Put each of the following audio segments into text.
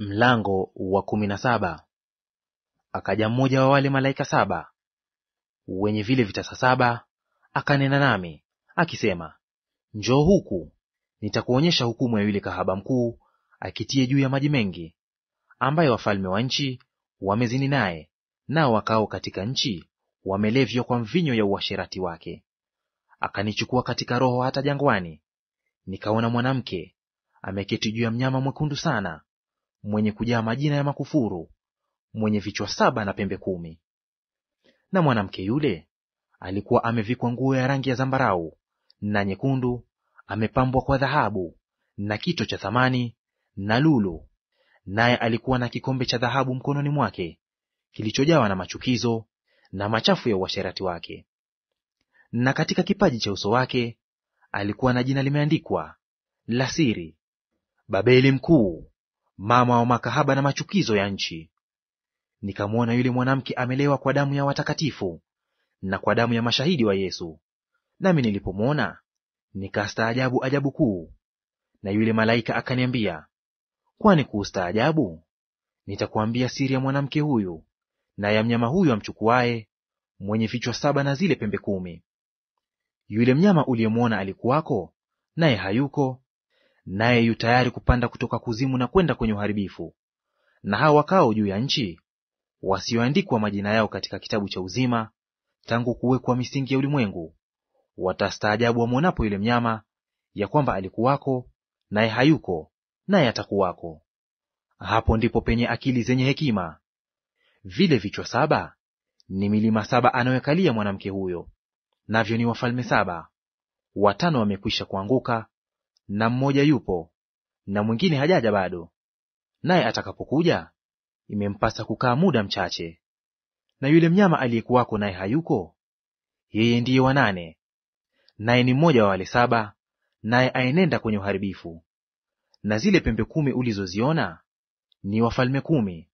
Mlango wa kumi na saba. Akaja mmoja wa wale malaika saba wenye vile vitasa saba, akanena nami akisema, njoo huku, nitakuonyesha hukumu ya yule kahaba mkuu akitie juu ya maji mengi, ambaye wafalme wa nchi wamezini naye, nao wakao katika nchi wamelevywa kwa mvinyo ya uasherati wake. Akanichukua katika roho hata jangwani, nikaona mwanamke ameketi juu ya mnyama mwekundu sana mwenye kujaa majina ya makufuru, mwenye vichwa saba na pembe kumi. Na mwanamke yule alikuwa amevikwa nguo ya rangi ya zambarau na nyekundu, amepambwa kwa dhahabu na kito cha thamani na lulu, naye alikuwa na kikombe cha dhahabu mkononi mwake kilichojawa na machukizo na machafu ya uasherati wake. Na katika kipaji cha uso wake alikuwa na jina limeandikwa la siri, Babeli Mkuu, mama wa makahaba na machukizo ya nchi. Nikamwona yule mwanamke amelewa kwa damu ya watakatifu na kwa damu ya mashahidi wa Yesu. Nami nilipomwona nikastaajabu ajabu kuu. Na yule malaika akaniambia, kwani kuustaajabu? Nitakuambia siri ya mwanamke huyu na ya mnyama huyu amchukuaye, mwenye vichwa saba na zile pembe kumi. Yule mnyama uliyemwona alikuwako, naye hayuko, naye yu tayari kupanda kutoka kuzimu na kwenda kwenye uharibifu. Na hao wakao juu ya nchi, wasioandikwa majina yao katika kitabu cha uzima tangu kuwekwa misingi ya ulimwengu, watastaajabu wamwonapo yule mnyama, ya kwamba alikuwako naye hayuko naye atakuwako. Hapo ndipo penye akili zenye hekima. Vile vichwa saba ni milima saba anayokalia mwanamke huyo, navyo ni wafalme saba. Watano wamekwisha kuanguka, na mmoja yupo na mwingine hajaja bado, naye atakapokuja imempasa kukaa muda mchache. Na yule mnyama aliyekuwako naye hayuko, yeye ndiye wanane, naye ni mmoja wa wale saba, naye aenenda kwenye uharibifu. Na zile pembe kumi ulizoziona ni wafalme kumi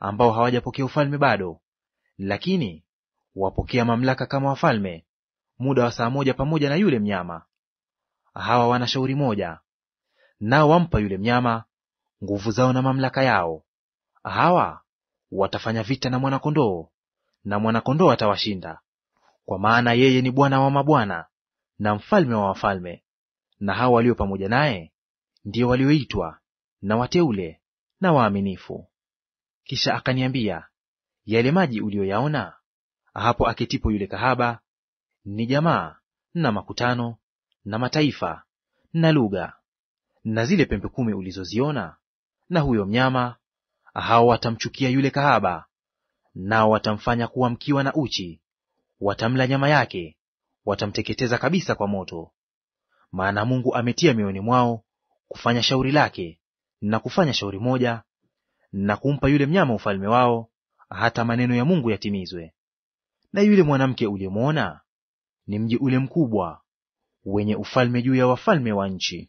ambao hawajapokea ufalme bado, lakini wapokea mamlaka kama wafalme muda wa saa moja pamoja na yule mnyama hawa wana shauri moja, nao wampa yule mnyama nguvu zao na mamlaka yao. Hawa watafanya vita na mwana-kondoo, na mwana-kondoo atawashinda, kwa maana yeye ni Bwana wa mabwana na mfalme wa wafalme. Na hawa walio pamoja naye ndio walioitwa na wateule na waaminifu. Kisha akaniambia, yale maji uliyoyaona hapo aketipo yule kahaba ni jamaa na makutano na mataifa na lugha. Na zile pembe kumi ulizoziona na huyo mnyama, hao watamchukia yule kahaba, nao watamfanya kuwa mkiwa na uchi, watamla nyama yake, watamteketeza kabisa kwa moto. Maana Mungu ametia mioyoni mwao kufanya shauri lake na kufanya shauri moja na kumpa yule mnyama ufalme wao, hata maneno ya Mungu yatimizwe. Na yule mwanamke uliyemwona ni mji ule mkubwa wenye ufalme juu ya wafalme wa nchi.